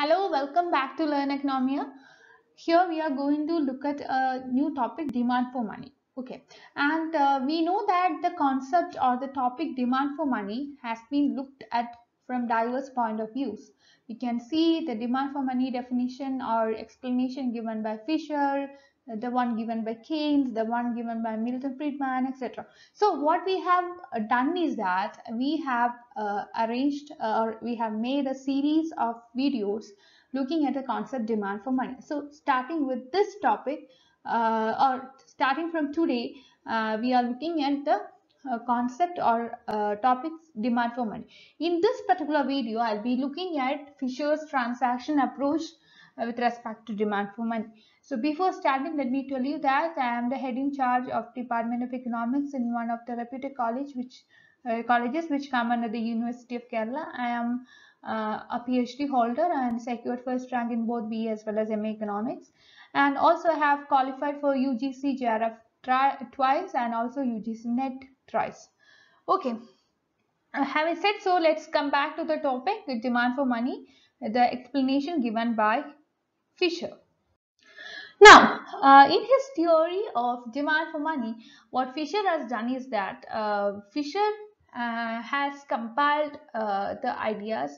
Hello, welcome back to Learn Economia. Here we are going to look at a new topic, demand for money. Okay, and uh, we know that the concept or the topic demand for money has been looked at from diverse point of views. We can see the demand for money definition or explanation given by Fisher, the one given by Keynes, the one given by Milton Friedman, etc. So what we have uh, done is that we have uh, arranged uh, or we have made a series of videos looking at the concept demand for money. So starting with this topic uh, or starting from today, uh, we are looking at the uh, concept or topics demand for money. In this particular video, I'll be looking at Fisher's transaction approach with respect to demand for money. So before starting, let me tell you that I am the head in charge of Department of Economics in one of the reputed college which uh, colleges which come under the University of Kerala. I am uh, a PhD holder and secured first rank in both BE as well as MA Economics and also have qualified for UGC JRF twice and also UGC NET twice. Okay, uh, having said so, let's come back to the topic the demand for money, the explanation given by Fisher. Now, uh, in his theory of demand for money, what Fisher has done is that uh, Fisher uh, has compiled uh, the ideas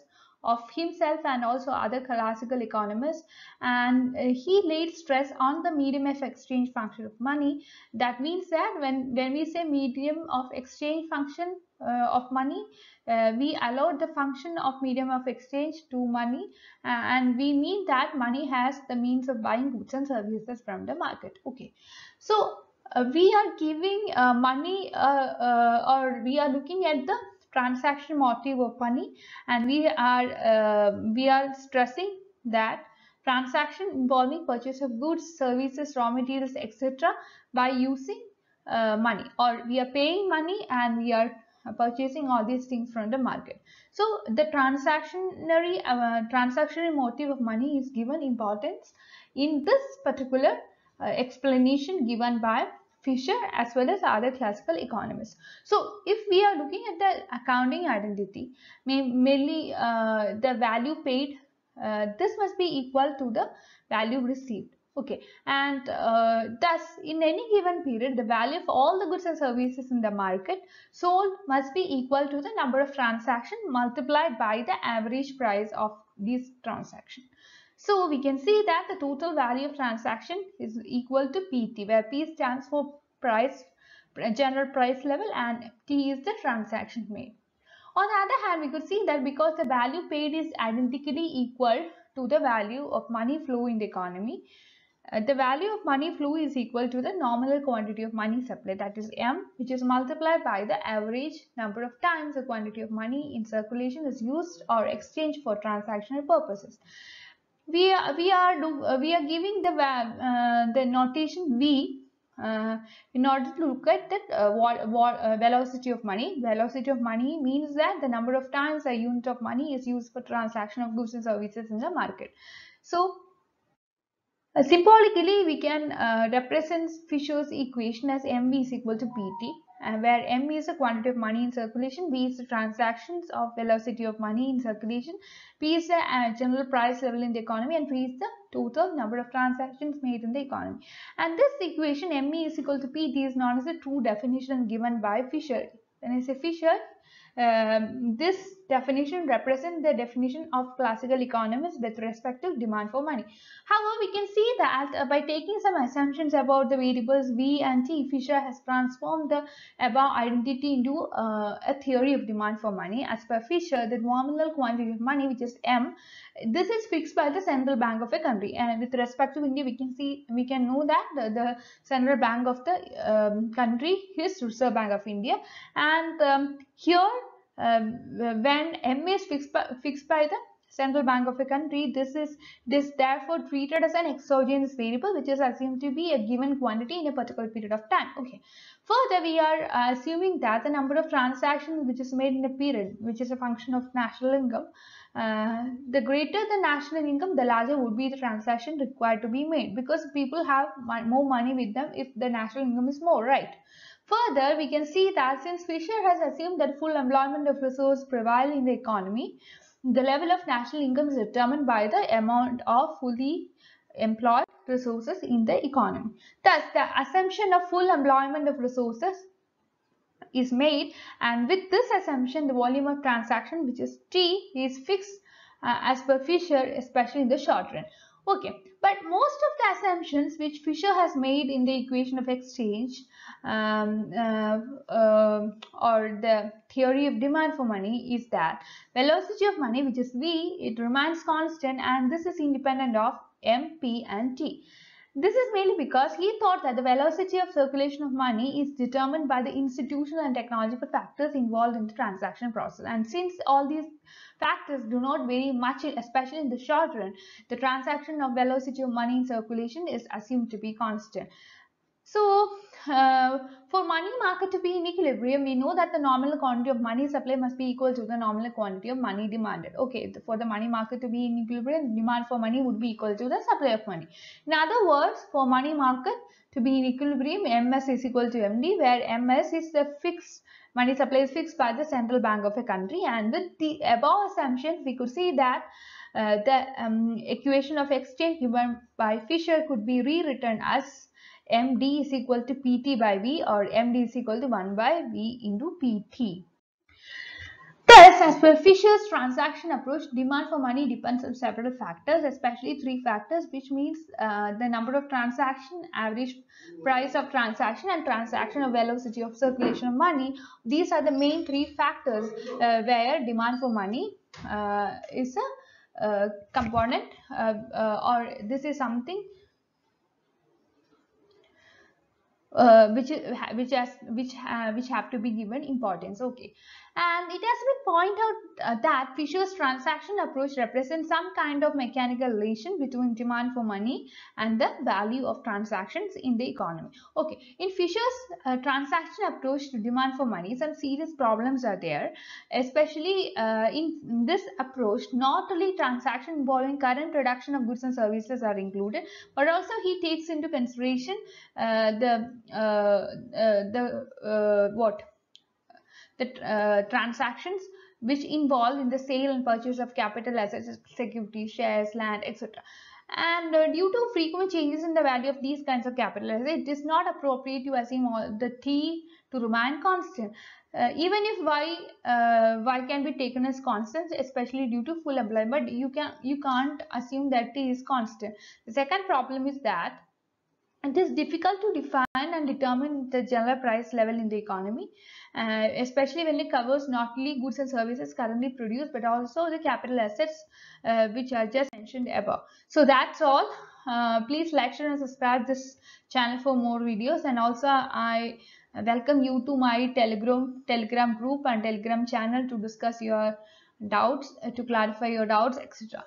of himself and also other classical economists and uh, he laid stress on the medium of exchange function of money that means that when when we say medium of exchange function uh, of money uh, we allowed the function of medium of exchange to money and we mean that money has the means of buying goods and services from the market okay so uh, we are giving uh, money or we are looking at the transaction motive of money and we are uh, we are stressing that transaction involving purchase of goods services raw materials etc by using uh, money or we are paying money and we are purchasing all these things from the market so the transactionary uh, transactionary motive of money is given importance in this particular uh, explanation given by Fisher as well as other classical economists. So if we are looking at the accounting identity, mainly uh, the value paid, uh, this must be equal to the value received. Okay, and uh, thus in any given period, the value of all the goods and services in the market sold must be equal to the number of transactions multiplied by the average price of these transactions. So we can see that the total value of transaction is equal to PT where P stands for price, general price level and T is the transaction made. On the other hand, we could see that because the value paid is identically equal to the value of money flow in the economy, uh, the value of money flow is equal to the nominal quantity of money supply that is M which is multiplied by the average number of times the quantity of money in circulation is used or exchanged for transactional purposes we are we are do, we are giving the uh, the notation v uh, in order to look at the uh, uh, velocity of money. Velocity of money means that the number of times a unit of money is used for transaction of goods and services in the market. So uh, symbolically, we can uh, represent Fisher's equation as MV is equal to PT, uh, where M is the quantity of money in circulation, V is the transactions of velocity of money in circulation, P is the general price level in the economy, and P is the total number of transactions made in the economy. And this equation ME is equal to PT is known as the true definition given by Fisher. When I say Fisher, um, this definition represents the definition of classical economists with respect to demand for money. However, we can see that uh, by taking some assumptions about the variables V and T, Fisher has transformed the above identity into uh, a theory of demand for money. As per Fisher, the nominal quantity of money, which is M, this is fixed by the central bank of a country. And with respect to India, we can see, we can know that the, the central bank of the um, country is Reserve Bank of India. And um, here, uh, when M is fixed by, fixed by the central bank of a country, this is this therefore treated as an exogenous variable, which is assumed to be a given quantity in a particular period of time. Okay. Further, we are uh, assuming that the number of transactions which is made in a period, which is a function of national income, uh, the greater the national income, the larger would be the transaction required to be made because people have more money with them if the national income is more, right? Further, we can see that since Fisher has assumed that full employment of resources prevail in the economy, the level of national income is determined by the amount of fully employed resources in the economy. Thus, the assumption of full employment of resources is made and with this assumption the volume of transaction which is T is fixed uh, as per Fisher especially in the short run. Okay, but most of the assumptions which Fisher has made in the equation of exchange um, uh, uh, or the theory of demand for money is that velocity of money which is V, it remains constant and this is independent of M, P and T. This is mainly because he thought that the velocity of circulation of money is determined by the institutional and technological factors involved in the transaction process. And since all these factors do not vary much, especially in the short run, the transaction of velocity of money in circulation is assumed to be constant. So uh, for money market to be in equilibrium, we know that the nominal quantity of money supply must be equal to the nominal quantity of money demanded. Okay, for the money market to be in equilibrium, demand for money would be equal to the supply of money. In other words, for money market to be in equilibrium, MS is equal to MD, where MS is the fixed money supply is fixed by the central bank of a country and with the above assumption we could see that uh, the um, equation of exchange given by Fisher could be rewritten as MD is equal to PT by V or MD is equal to 1 by V into PT. Thus, as per Fisher's transaction approach, demand for money depends on several factors, especially three factors, which means uh, the number of transaction, average price of transaction, and transaction velocity of circulation of money. These are the main three factors uh, where demand for money uh, is a uh, component uh, or this is something uh, which which has which which have to be given importance okay and it has been pointed out uh, that fisher's transaction approach represents some kind of mechanical relation between demand for money and the value of transactions in the economy okay in fisher's uh, transaction approach to demand for money some serious problems are there especially uh, in this approach not only transaction involving current production of goods and services are included but also he takes into consideration uh, the uh, uh, the uh, what the transactions which involve in the sale and purchase of capital assets, securities, shares, land, etc. And uh, due to frequent changes in the value of these kinds of capital assets, it is not appropriate to assume all the T to remain constant. Uh, even if Y, uh, y can be taken as constant, especially due to full employment, you, can, you can't assume that T is constant. The second problem is that it is difficult to define and determine the general price level in the economy, uh, especially when it covers not only goods and services currently produced, but also the capital assets uh, which are just mentioned above. So that's all. Uh, please like, share and subscribe this channel for more videos. And also I welcome you to my Telegram, Telegram group and Telegram channel to discuss your doubts, uh, to clarify your doubts, etc.